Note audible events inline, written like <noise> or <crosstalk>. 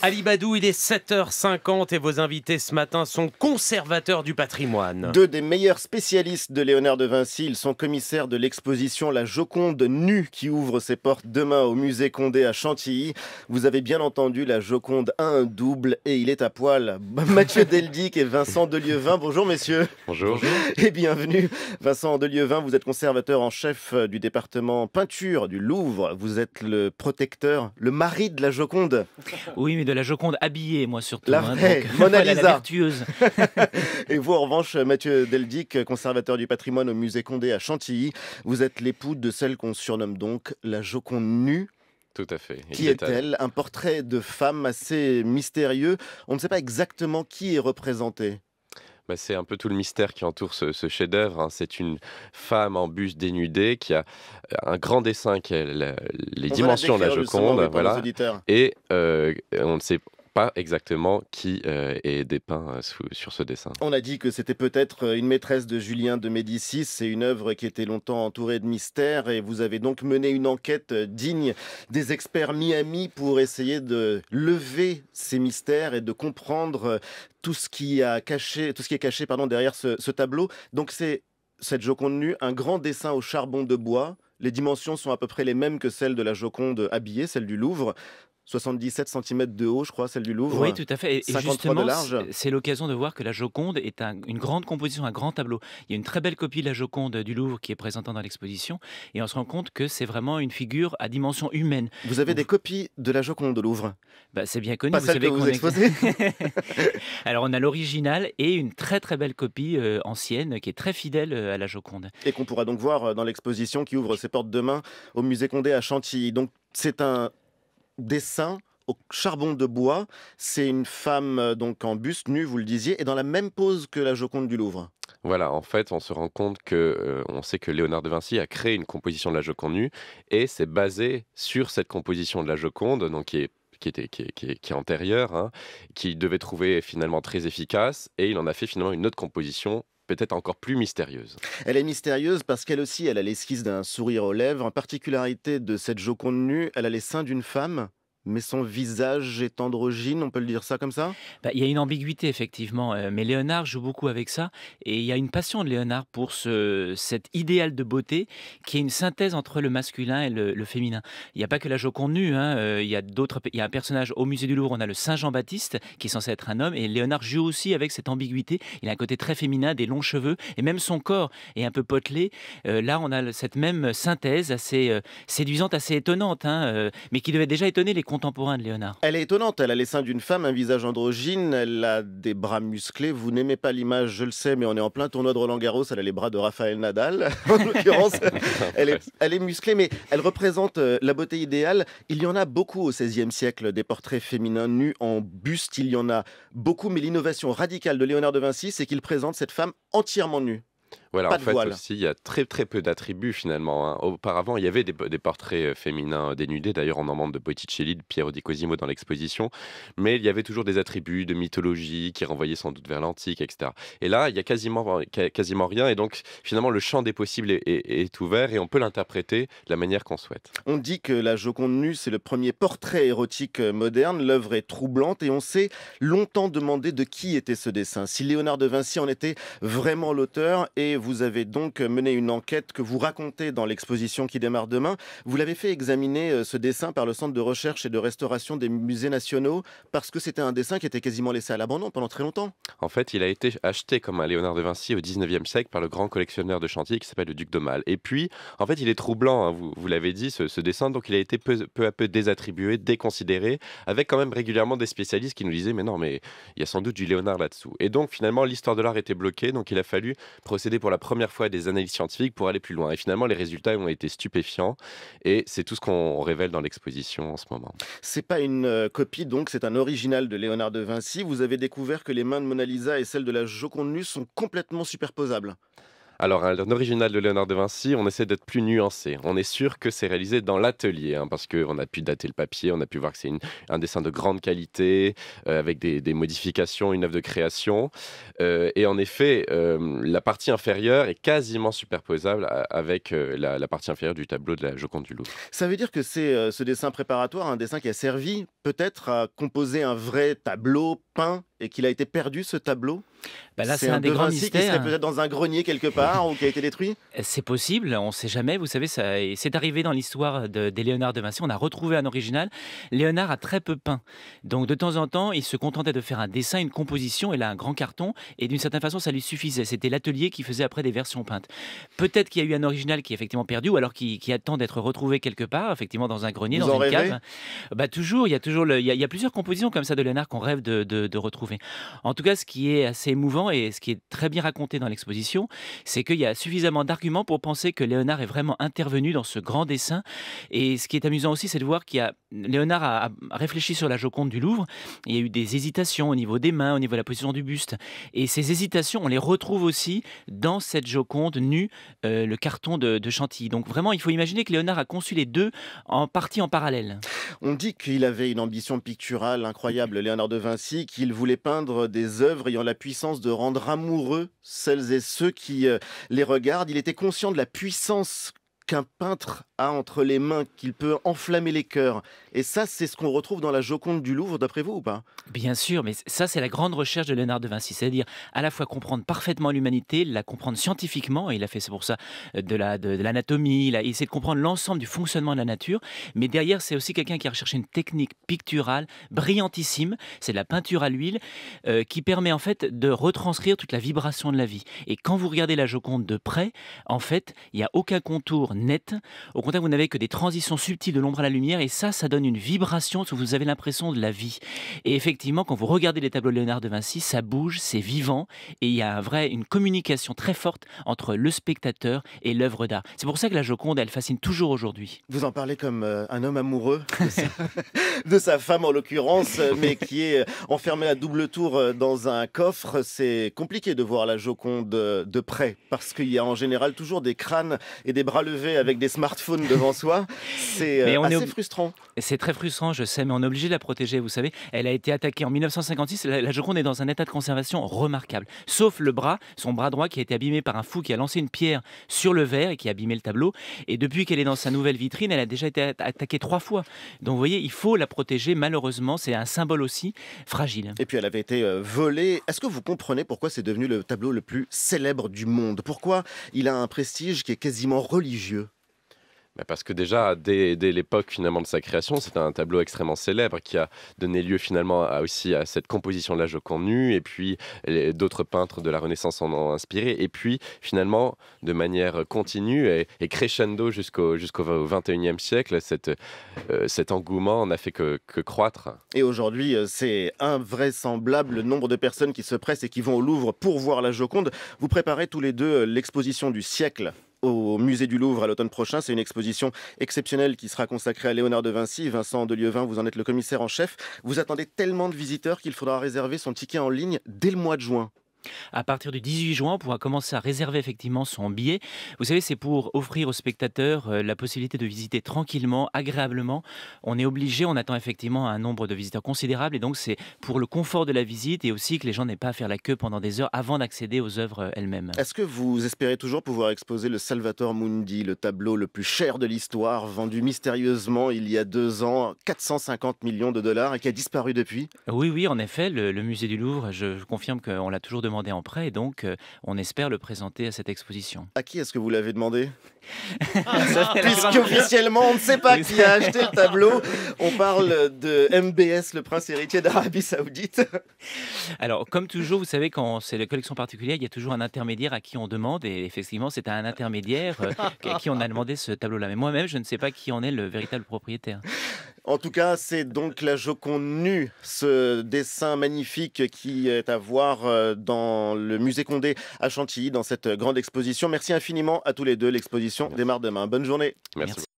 Alibadou, il est 7h50 et vos invités ce matin sont conservateurs du patrimoine. Deux des meilleurs spécialistes de Léonard de Vinci, ils sont commissaires de l'exposition La Joconde nue qui ouvre ses portes demain au musée Condé à Chantilly. Vous avez bien entendu, La Joconde a un double et il est à poil. <laughs> Mathieu Deldic et Vincent Delieuvin, bonjour messieurs. Bonjour. Et bienvenue. Vincent Delieuvin, vous êtes conservateur en chef du département peinture du Louvre. Vous êtes le protecteur, le mari de La Joconde. Oui de la Joconde habillée, moi surtout. La hein, <laughs> Mona Lisa. <laughs> et vous, en revanche, Mathieu Deldic, conservateur du patrimoine au musée Condé à Chantilly, vous êtes l'époux de celle qu'on surnomme donc la Joconde nue. Tout à fait. Qui est-elle Un portrait de femme assez mystérieux. On ne sait pas exactement qui est représenté. Bah, c'est un peu tout le mystère qui entoure ce, chef-d'œuvre. Hein. C'est une femme en bus dénudée qui a euh, un grand dessin qui les dimensions de la Joconde, voilà. Et euh, on ne sait, pas exactement qui euh, est dépeint euh, sur ce dessin. On a dit que c'était peut-être euh, une maîtresse de Julien de Médicis. C'est une œuvre qui était longtemps entourée de mystères et vous avez donc mené une enquête digne des experts Miami pour essayer de lever ces mystères et de comprendre tout ce qui, est caché derrière ce, ce tableau. Donc c'est cette Joconde nue, un grand dessin au charbon de bois. Les dimensions sont à peu près les mêmes que celles de la Joconde habillée, celle du Louvre. 77 cm de haut, je crois, celle du Louvre. Oui, tout à fait. Et, justement, c'est l'occasion de voir que la Joconde est une grande composition, un grand tableau. Il y a une très belle copie de la Joconde du Louvre qui est présentée dans l'exposition, et on se rend compte que c'est vraiment une figure à dimension humaine. Vous avez des copies de la Joconde au Louvre bah, C'est bien connu. Pas vous que vous exposez. <laughs> <laughs> Alors, on a l'original et une très très belle copie euh, ancienne qui est très fidèle euh, à la Joconde. Et qu'on pourra donc voir euh, dans l'exposition qui ouvre ses portes demain au musée Condé à Chantilly. Donc c'est un dessin au charbon de bois. C'est une femme euh, donc en buste nue, vous le disiez, et dans la même pose que la Joconde du Louvre. Voilà, en fait, on se rend compte que euh, on sait que Léonard de Vinci a créé une composition de la Joconde nue et c'est basé sur cette composition de la Joconde, donc qui est qui, était, antérieure, hein, qu'il devait trouver finalement très efficace, et il en a fait finalement une autre composition peut-être encore plus mystérieuse. Elle est mystérieuse parce qu'elle aussi, elle a l'esquisse d'un sourire aux lèvres. En particularité de cette Joconde nue, elle a les seins d'une femme mais son visage est androgyne, on peut le dire ça comme ça bah, Il y a une ambiguïté, effectivement, euh, mais Léonard joue beaucoup avec ça, et il y a une passion de Léonard pour ce, cet idéal de beauté qui est une synthèse entre le masculin et le, féminin. Il n'y a pas que la Joconde nue, hein. Euh, il, y a d'autres, il y a un personnage au musée du Louvre, on a le Saint Jean-Baptiste, qui est censé être un homme, et Léonard joue aussi avec cette ambiguïté, il a un côté très féminin, des longs cheveux, et même son corps est un peu potelé. Euh, là, on a cette même synthèse assez séduisante, assez étonnante, hein, mais qui devait déjà étonner les contemporain de Léonard. Elle est étonnante, elle a les seins d'une femme, un visage androgyne, elle a des bras musclés. Vous n'aimez pas l'image, je le sais, mais on est en plein tournoi de Roland Garros, elle a les bras de Raphaël Nadal, <laughs> en l'occurrence. <laughs> elle, est, elle est musclée, mais elle représente euh, la beauté idéale. Il y en a beaucoup au XVIe siècle, des portraits féminins nus en buste, il y en a beaucoup, mais l'innovation radicale de Léonard de Vinci, c'est qu'il présente cette femme entièrement nue. Voilà, en fait aussi, il y a très très peu d'attributs finalement. Hein. Auparavant, il y avait des, portraits euh, féminins euh, dénudés. D'ailleurs, on en manque de Botticelli, de Piero di Cosimo dans l'exposition. Mais il y avait toujours des attributs de mythologie qui renvoyaient sans doute vers l'antique, etc. Et là, il y a quasiment, euh, quasiment rien. Et donc, finalement, le champ des possibles est, ouvert et on peut l'interpréter de la manière qu'on souhaite. On dit que la Joconde nue, c'est le premier portrait érotique moderne. L'œuvre est troublante et on s'est longtemps demandé de qui était ce dessin. Si Léonard de Vinci en était vraiment l'auteur et vous avez donc mené une enquête que vous racontez dans l'exposition qui démarre demain. Vous l'avez fait examiner euh, ce dessin par le Centre de recherche et de restauration des musées nationaux parce que c'était un dessin qui était quasiment laissé à l'abandon pendant très longtemps. En fait, il a été acheté comme un Léonard de Vinci au 19e siècle par le grand collectionneur de chantier qui s'appelle le duc d'Aumale. Et puis, en fait, il est troublant, hein, vous, vous l'avez dit, ce, dessin. Donc, il a été peu, peu à peu désattribué, déconsidéré, avec quand même régulièrement des spécialistes qui nous disaient Mais non, mais il y a sans doute du Léonard là-dessous. Et donc, finalement, l'histoire de l'art était bloquée. Donc, il a fallu procéder pour la la première fois des analyses scientifiques pour aller plus loin. Et finalement, les résultats ont été stupéfiants. Et c'est tout ce qu'on révèle dans l'exposition en ce moment. C'est pas une euh, copie, donc c'est un original de Léonard de Vinci. Vous avez découvert que les mains de Mona Lisa et celles de la Joconde nue sont complètement superposables. Alors, un original de Léonard de Vinci, on essaie d'être plus nuancé. On est sûr que c'est réalisé dans l'atelier, hein, parce qu'on a pu dater le papier, on a pu voir que c'est un dessin de grande qualité, euh, avec des, modifications, une œuvre de création. Euh, et en effet, euh, la partie inférieure est quasiment superposable avec la, partie inférieure du tableau de la Joconde du Louvre. Ça veut dire que c'est ce dessin préparatoire, un dessin qui a servi peut-être à composer un vrai tableau peint et qu'il a été perdu ce tableau bah là, c'est un, des grands mystères. Qui serait peut-être dans un grenier quelque part ou qui a été détruit euh, C'est possible, on ne sait jamais. Vous savez, ça, c'est arrivé dans l'histoire des Léonard de Vinci. On a retrouvé un original. Léonard a très peu peint. Donc, de temps en temps, il se contentait de faire un dessin, une composition. Il a un grand carton et d'une certaine façon, ça lui suffisait. C'était l'atelier qui faisait après des versions peintes. Peut-être qu'il y a eu un original qui est effectivement perdu ou alors qui, attend d'être retrouvé quelque part, effectivement dans un grenier, dans une cave. Bah, toujours, il y, a toujours il, plusieurs compositions comme ça de Léonard qu'on rêve de retrouver en tout cas, ce qui est assez émouvant et ce qui est très bien raconté dans l'exposition, c'est qu'il y a suffisamment d'arguments pour penser que Léonard est vraiment intervenu dans ce grand dessin. Et ce qui est amusant aussi, c'est de voir qu'il a Léonard a, réfléchi sur la Joconde du Louvre. Il y a eu des hésitations au niveau des mains, au niveau de la position du buste. Et ces hésitations, on les retrouve aussi dans cette Joconde nue, euh, le carton de Chantilly. Donc vraiment, il faut imaginer que Léonard a conçu les deux en partie en parallèle. On dit qu'il avait une ambition picturale incroyable, Léonard de Vinci, qu'il voulait peindre des œuvres ayant la puissance de rendre amoureux celles et ceux qui euh, les regardent. Il était conscient de la puissance qu'un peintre a entre les mains, qu'il peut enflammer les cœurs. Et ça, c'est ce qu'on retrouve dans la Joconde du Louvre, d'après vous ou pas Bien sûr, mais ça, c'est la grande recherche de Léonard de Vinci, c'est-à-dire à la fois comprendre parfaitement l'humanité, la comprendre scientifiquement, et il a fait, c'est pour ça, euh, de l'anatomie, la, de, il a essayé de comprendre l'ensemble du fonctionnement de la nature, mais derrière, c'est aussi quelqu'un qui a recherché une technique picturale brillantissime, c'est de la peinture à l'huile, euh, qui permet en fait de retranscrire toute la vibration de la vie. Et quand vous regardez la Joconde de près, en fait, il n'y a aucun contour net vous n'avez que des transitions subtiles de l'ombre à la lumière et ça, ça donne une vibration, vous avez l'impression de la vie. Et effectivement, quand vous regardez les tableaux de Léonard de Vinci, ça bouge, c'est vivant et il y a un vrai, une communication très forte entre le spectateur et l'œuvre d'art. C'est pour ça que la Joconde, elle fascine toujours aujourd'hui. Vous en parlez comme euh, un homme amoureux de sa, <laughs> de sa femme en l'occurrence, euh, mais qui est euh, enfermé à double tour dans un coffre. C'est compliqué de voir la Joconde de près parce qu'il y a en général toujours des crânes et des bras levés avec des smartphones devant soi, c'est euh, assez frustrant. C'est très frustrant, je sais, mais on est obligé de la protéger, vous savez. Elle a été attaquée en 1956. La, Joconde est dans un état de conservation remarquable, sauf le bras, son bras droit qui a été abîmé par un fou qui a lancé une pierre sur le verre et qui a abîmé le tableau. Et depuis qu'elle est dans sa nouvelle vitrine, elle a déjà été attaquée trois fois. Donc vous voyez, il faut la protéger, malheureusement, c'est un symbole aussi fragile. Et puis elle avait été euh, volée. Est-ce que vous comprenez pourquoi c'est devenu le tableau le plus célèbre du monde Pourquoi il a un prestige qui est quasiment religieux bah, parce que déjà, dès, l'époque finalement de sa création, c'est un tableau extrêmement célèbre qui a donné lieu finalement aussi à cette composition de la Joconde nue, et puis d'autres peintres de la Renaissance en ont inspiré, et puis finalement, de manière continue et, crescendo jusqu'au jusqu'au 21 siècle, euh, cet engouement n'a fait que, que croître. Et aujourd'hui, euh, c'est invraisemblable le nombre de personnes qui se pressent et qui vont au Louvre pour voir la Joconde. Vous préparez tous les deux euh, l'exposition du siècle au musée du Louvre à l'automne prochain. C'est une exposition exceptionnelle qui sera consacrée à Léonard de Vinci. Vincent Delieuvin, vous en êtes le commissaire en chef. Vous attendez tellement de visiteurs qu'il faudra réserver son ticket en ligne dès le mois de juin. À partir du 18 juin, on pourra commencer à réserver effectivement son billet. Vous savez, c'est pour offrir aux spectateurs euh, la possibilité de visiter tranquillement, agréablement. On est obligé, on attend effectivement un nombre de visiteurs considérable et donc c'est pour le confort de la visite et aussi que les gens n'aient pas à faire la queue pendant des heures avant d'accéder aux œuvres euh, elles-mêmes. Est-ce que vous espérez toujours pouvoir exposer le Salvator Mundi, le tableau le plus cher de l'histoire, vendu mystérieusement il y a deux ans 450 millions de dollars et qui a disparu depuis Oui, oui, en effet, le, musée du Louvre, je, je confirme qu'on l'a toujours demandé demandé en prêt, et donc euh, on espère le présenter à cette exposition. À qui est-ce que vous l'avez demandé ah, Puisque officiellement on ne sait pas qui a acheté le tableau, on parle de MBS, le prince héritier d'Arabie Saoudite. Alors, comme toujours, vous savez, quand c'est la collection particulière, il y a toujours un intermédiaire à qui on demande, et effectivement, c'est à un intermédiaire euh, à qui on a demandé ce tableau-là. Mais moi-même, je ne sais pas qui en est le véritable propriétaire. En tout cas, c'est donc la Joconde nue, ce dessin magnifique qui est à voir euh, dans le musée Condé à Chantilly, dans cette grande exposition. Merci infiniment à tous les deux. L'exposition démarre demain. Bonne journée. Merci.